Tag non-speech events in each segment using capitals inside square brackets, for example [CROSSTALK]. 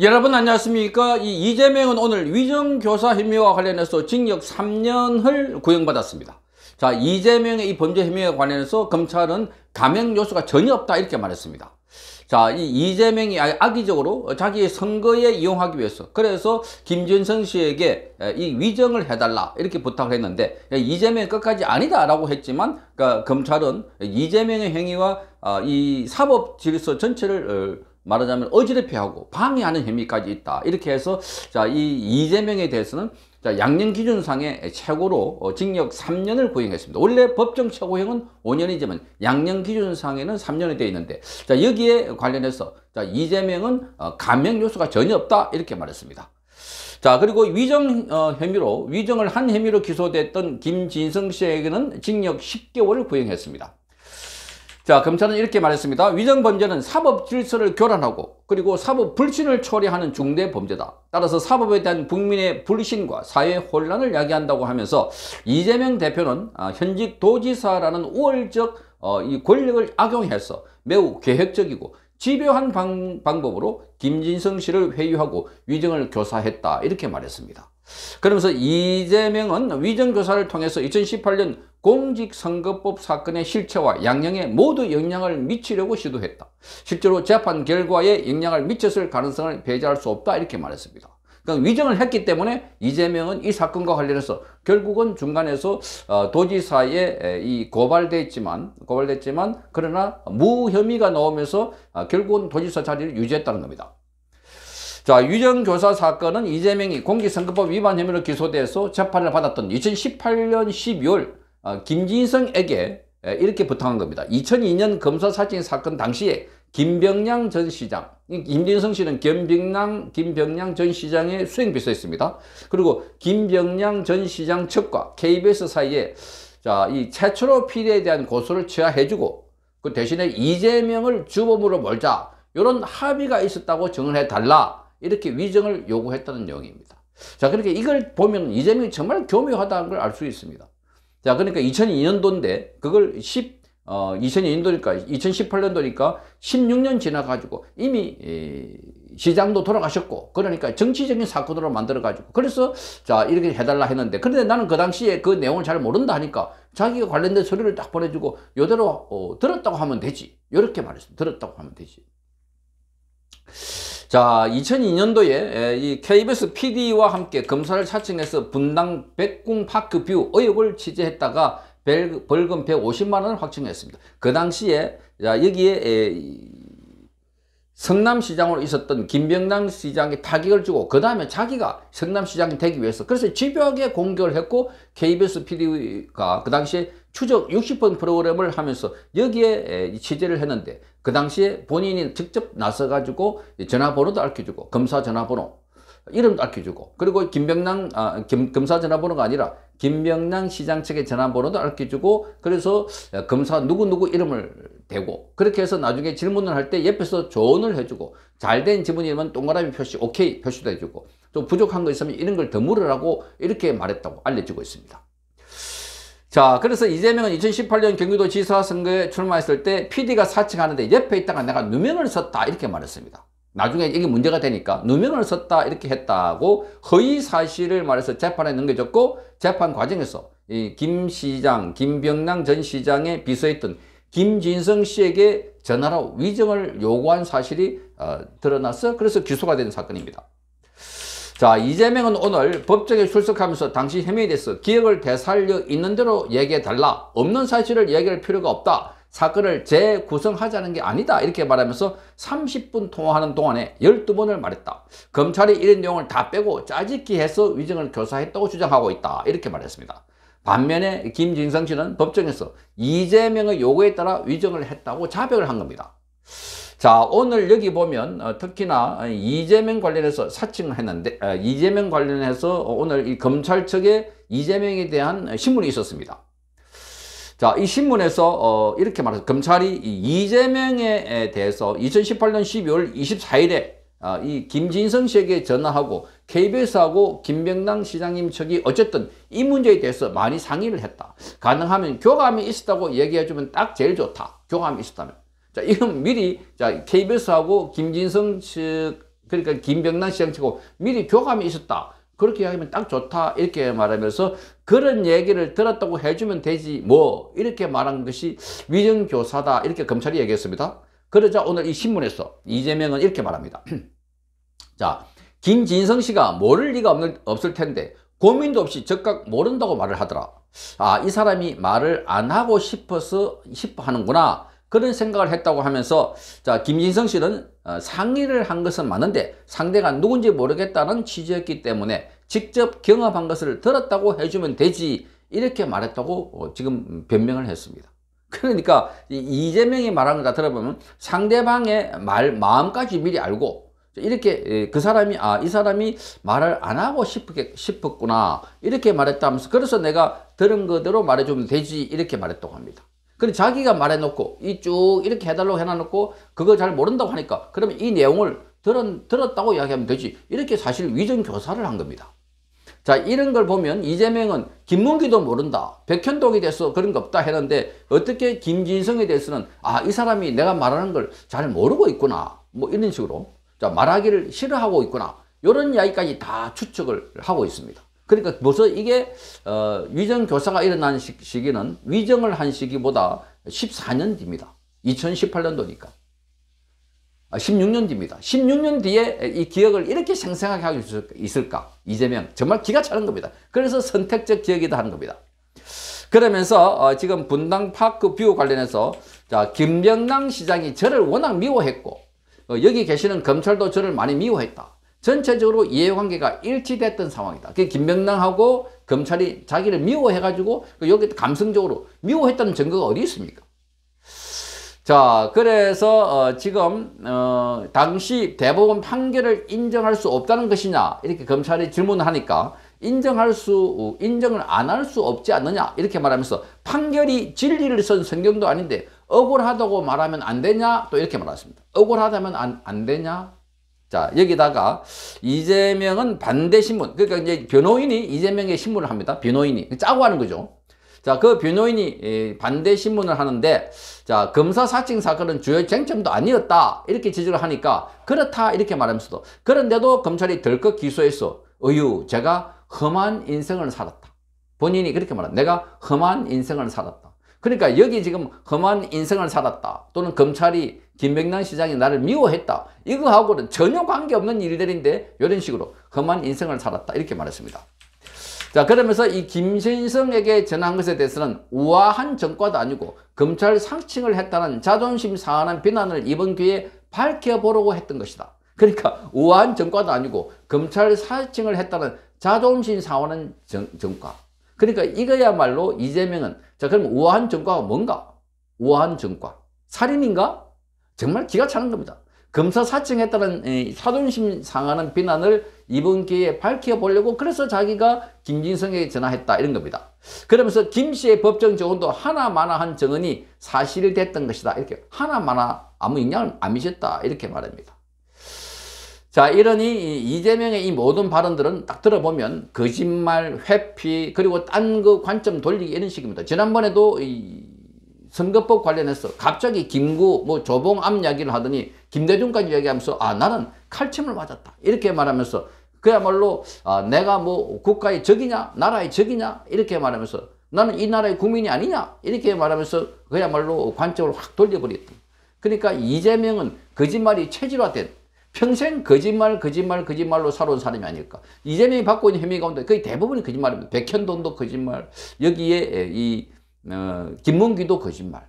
여러분 안녕하십니까 이 이재명은 오늘 위정교사 혐의와 관련해서 징역 3년을 구형받았습니다 자 이재명의 이 범죄 혐의와 관련해서 검찰은 감행 요소가 전혀 없다 이렇게 말했습니다 자, 이 이재명이 아, 악의적으로 자기의 선거에 이용하기 위해서 그래서 김준성 씨에게 이 위정을 해달라 이렇게 부탁을 했는데 이재명이 끝까지 아니다라고 했지만 그러니까 검찰은 이재명의 행위와 아, 이 사법 질서 전체를 어, 말하자면 어지럽히하고 방해하는 혐의까지 있다. 이렇게 해서 자, 이 이재명에 대해서는 자, 양년 기준상의 최고로 어, 징역 3년을 구형했습니다. 원래 법정 최고형은 5년이지만 양년 기준상에는 3년이 되어 있는데 자, 여기에 관련해서 자, 이재명은 어, 감명 요소가 전혀 없다 이렇게 말했습니다. 자 그리고 위정 어, 혐의로 위정을 한 혐의로 기소됐던 김진성 씨에게는 징역 10개월을 구형했습니다. 자 검찰은 이렇게 말했습니다. 위정범죄는 사법 질서를 교란하고 그리고 사법 불신을 초래하는 중대 범죄다. 따라서 사법에 대한 국민의 불신과 사회 혼란을 야기한다고 하면서 이재명 대표는 아, 현직 도지사라는 우월적 어, 이 권력을 악용해서 매우 계획적이고 집요한 방, 법으로 김진성 씨를 회유하고 위정을 교사했다 이렇게 말했습니다. 그러면서 이재명은 위정교사를 통해서 2018년 공직선거법 사건의 실체와 양형에 모두 영향을 미치려고 시도했다. 실제로 재판 결과에 영향을 미쳤을 가능성을 배제할 수 없다 이렇게 말했습니다. 그러니까 위정을 했기 때문에 이재명은 이 사건과 관련해서 결국은 중간에서 어, 도지사에 이 고발돼 있지만 고발됐지만 그러나 무혐의가 나오면서 아, 결국은 도지사 자리를 유지했다는 겁니다. 자 유정교사 사건은 이재명이 공직선거법 위반 혐의로 기소돼서 재판을 받았던 2018년 12월 아, 김진성에게 이렇게 부탁한 겁니다. 2002년 검사사칭 사건 당시에 김병량 전 시장 임진성 씨는 김병량, 김병량 전 시장의 수행비서 있습니다. 그리고 김병량 전 시장 측과 KBS 사이에 자, 이 최초로 피해에 대한 고소를 취하해주고 그 대신에 이재명을 주범으로 몰자 이런 합의가 있었다고 증언해 달라 이렇게 위증을 요구했다는 내용입니다. 자, 그렇게 그러니까 이걸 보면 이재명이 정말 교묘하다는 걸 알 수 있습니다. 자, 그러니까 2002년도인데 그걸 어, 2002년도니까 2018년도니까 16년 지나가지고 이미 예, 시장도 돌아가셨고 그러니까 정치적인 사건으로 만들어가지고 그래서 자 이렇게 해달라 했는데 그런데 나는 그 당시에 그 내용을 잘 모른다 하니까 자기가 관련된 서류를 딱 보내주고 이대로 어, 들었다고 하면 되지 이렇게 말했어 들었다고 하면 되지 자 2002년도에 예, 이 KBS PD와 함께 검사를 차칭해서 분당 백궁파크뷰 의혹을 취재했다가 벌금 150만 원을 확정했습니다. 그 당시에 자 여기에 성남시장으로 있었던 김병남 시장이 타격을 주고 그 다음에 자기가 성남시장이 되기 위해서 그래서 집요하게 공격을 했고 KBS PD가 그 당시에 추적 60분 프로그램을 하면서 여기에 취재를 했는데 그 당시에 본인이 직접 나서가지고 전화번호도 알려주고 검사 전화번호 이름도 알려주고 그리고 김병남 아, 검사 전화번호가 아니라 김병랑 시장 측의 전화번호도 알려주고 그래서 검사 누구누구 이름을 대고 그렇게 해서 나중에 질문을 할 때 옆에서 조언을 해주고 잘된 지문이면 동그라미 표시 오케이 표시도 해주고 좀 부족한 거 있으면 이런 걸 더 물으라고 이렇게 말했다고 알려주고 있습니다. 자 그래서 이재명은 2018년 경기도지사 선거에 출마했을 때 PD가 사칭하는데 옆에 있다가 내가 누명을 썼다 이렇게 말했습니다. 나중에 이게 문제가 되니까 누명을 썼다 이렇게 했다고 허위 사실을 말해서 재판에 넘겨졌고 재판 과정에서 이김 시장, 김병남 전 시장의 비서했던 김진성 씨에게 전화로 위증을 요구한 사실이 어, 드러나서 그래서 기소가 된 사건입니다. 자 이재명은 오늘 법정에 출석하면서 당시 혐의에 대해서 기억을 되살려 있는 대로 얘기해달라 없는 사실을 얘기할 필요가 없다 사건을 재구성하자는 게 아니다 이렇게 말하면서 30분 통화하는 동안에 12번을 말했다. 검찰이 이런 내용을 다 빼고 짜집기 해서 위증을 교사했다고 주장하고 있다 이렇게 말했습니다. 반면에 김진성 씨는 법정에서 이재명의 요구에 따라 위증을 했다고 자백을 한 겁니다. 자 오늘 여기 보면 어, 특히나 이재명 관련해서 사칭을 했는데 어, 이재명 관련해서 오늘 이 검찰 측에 이재명에 대한 신문이 있었습니다. 자, 이 신문에서 어, 이렇게 말해서 검찰이 이 이재명에 대해서 2018년 12월 24일에 어, 이 김진성 씨에게 전화하고 KBS하고 김병남 시장님 측이 어쨌든 이 문제에 대해서 많이 상의를 했다. 가능하면 교감이 있었다고 얘기해주면 딱 제일 좋다. 교감이 있었다면. 자, 이건 미리 자 KBS하고 김진성 측 그러니까 김병남 시장 측하고 미리 교감이 있었다. 그렇게 이야기하면 딱 좋다 이렇게 말하면서 그런 얘기를 들었다고 해주면 되지 뭐 이렇게 말한 것이 위증교사다 이렇게 검찰이 얘기했습니다. 그러자 오늘 이 신문에서 이재명은 이렇게 말합니다. [CLEARS THROAT] 자 김진성 씨가 모를 리가 없는, 없을 텐데 고민도 없이 즉각 모른다고 말을 하더라. 아, 이 사람이 말을 안 하고 싶어서 싶어 하는구나. 그런 생각을 했다고 하면서 자 김진성 씨는 어, 상의를 한 것은 많은데 상대가 누군지 모르겠다는 취지였기 때문에 직접 경험한 것을 들었다고 해주면 되지 이렇게 말했다고 어, 지금 변명을 했습니다. 그러니까 이재명이 말하는 거 들어보면 상대방의 말 마음까지 미리 알고 이렇게 예, 그 사람이 아 이 사람이 말을 안 하고 싶었구나 이렇게 말했다면서 그래서 내가 들은 그대로 말해주면 되지 이렇게 말했다고 합니다. 근데 자기가 말해놓고 이쭉 이렇게 해달라고 해놔놓고 그걸 잘 모른다고 하니까 그러면 이 내용을 들은, 들었다고 이야기하면 되지 이렇게 사실 위증교사를 한 겁니다 자 이런 걸 보면 이재명은 김문기도 모른다 백현동이 돼서 그런 거 없다 했는데 어떻게 김진성에 대해서는 아 이 사람이 내가 말하는 걸 잘 모르고 있구나 뭐 이런 식으로 자 말하기를 싫어하고 있구나 이런 이야기까지 다 추측을 하고 있습니다 그러니까 벌써 이게 어, 위정 교사가 일어난 시, 기는 위정을 한 시기보다 14년 뒤입니다. 2018년도니까. 16년 아, 뒤입니다. 16년 뒤에 이 기억을 이렇게 생생하게 하수 있을까? 이재명. 정말 기가 차는 겁니다. 그래서 선택적 기억이다 하는 겁니다. 그러면서 어, 지금 분당 파크 뷰 관련해서 자 김병남 시장이 저를 워낙 미워했고 어, 여기 계시는 검찰도 저를 많이 미워했다. 전체적으로 이해관계가 일치됐던 상황이다. 그 김명랑하고 검찰이 자기를 미워해가지고 그 여기 감성적으로 미워했다는 증거가 어디 있습니까? 자 그래서 어, 지금 어, 당시 대법원 판결을 인정할 수 없다는 것이냐 이렇게 검찰이 질문을 하니까 인정할 수 인정을 안 할 수 없지 않느냐 이렇게 말하면서 판결이 진리를 쓴 성경도 아닌데 억울하다고 말하면 안 되냐 또 이렇게 말했습니다. 억울하다면 안, 안 되냐 자 여기다가 이재명은 반대신문 그러니까 이제 변호인이 이재명의 신문을 합니다 변호인이 짜고 하는 거죠 자그 변호인이 예, 반대신문을 하는데 자 검사 사칭 사건은 주요 쟁점도 아니었다 이렇게 지적을 하니까 그렇다 이렇게 말하면서도 그런데도 검찰이 덜컥 기소해서 어유 제가 험한 인생을 살았다 본인이 그렇게 말한 내가 험한 인생을 살았다 그러니까 여기 지금 험한 인생을 살았다. 또는 검찰이 김백남 시장이 나를 미워했다. 이거하고는 전혀 관계없는 일들인데 이런 식으로 험한 인생을 살았다. 이렇게 말했습니다. 자 그러면서 이 김신성에게 전한 것에 대해서는 우아한 정과도 아니고 검찰 상칭을 했다는 자존심 상하는 비난을 이번 기회에 밝혀보려고 했던 것이다. 그러니까 우아한 정과도 아니고 검찰 사칭을 했다는 자존심 상하는 정과 그러니까 이거야말로 이재명은 자 그럼 우아한 정과가 뭔가? 우아한 정과 살인인가? 정말 기가 차는 겁니다. 검사 사칭했다는 사존심 상하는 비난을 이번 기회에 밝혀보려고 그래서 자기가 김진성에게 전화했다 이런 겁니다. 그러면서 김 씨의 법정 정언도 하나마나한 정언이 사실이 됐던 것이다. 이렇게 하나마나 아무 영향을 안 미쳤다 이렇게 말합니다. 자 이러니 이재명의 이 모든 발언들은 딱 들어보면 거짓말, 회피 그리고 딴 그 관점 돌리기 이런 식입니다. 지난번에도 이 선거법 관련해서 갑자기 김구 뭐 조봉암 이야기를 하더니 김대중까지 이기하면서아 나는 칼침을 맞았다 이렇게 말하면서 그야말로 아, 내가 뭐 국가의 적이냐 나라의 적이냐 이렇게 말하면서 나는 이 나라의 국민이 아니냐 이렇게 말하면서 그야말로 관점을 확 돌려버렸다. 그러니까 이재명은 거짓말이 체질화된 평생 거짓말, 거짓말, 거짓말로 살아온 사람이 아닐까. 이재명이 받고 있는 혐의 가운데 거의 대부분이 거짓말입니다. 백현동도 거짓말, 여기에 이 어, 김문기도 거짓말.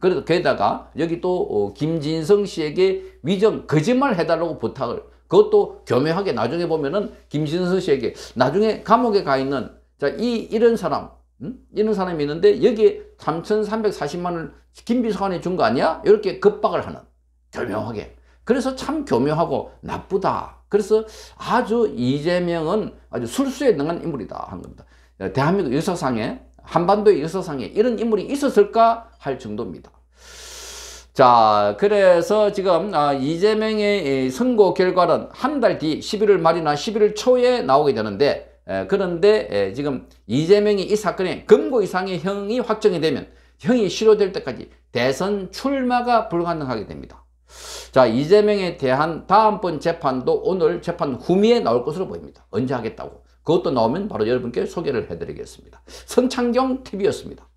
그래서 게다가 여기 또 어, 김진성 씨에게 위정 거짓말 해달라고 부탁을 그것도 교묘하게 나중에 보면은 김진성 씨에게 나중에 감옥에 가 있는 자 이 이런 사람 음? 이런 사람이 있는데 여기에 3,340만 원을 김비서관이 준거 아니야? 이렇게 급박을 하는 교묘하게 그래서 참 교묘하고 나쁘다. 그래서 아주 이재명은 아주 술수에 능한 인물이다 한 겁니다. 예, 대한민국 역사상에 한반도의 역사상에 이런 인물이 있었을까 할 정도입니다. 자 그래서 지금 아, 이재명의 선거 결과는 한 달 뒤 11월 말이나 11월 초에 나오게 되는데 예, 그런데 예, 지금 이재명이 이 사건에 금고 이상의 형이 확정이 되면 형이 실효될 때까지 대선 출마가 불가능하게 됩니다. 자 이재명에 대한 다음번 재판도 오늘 재판 후미에 나올 것으로 보입니다. 언제 하겠다고. 그것도 나오면 바로 여러분께 소개를 해드리겠습니다. 선창경 TV였습니다.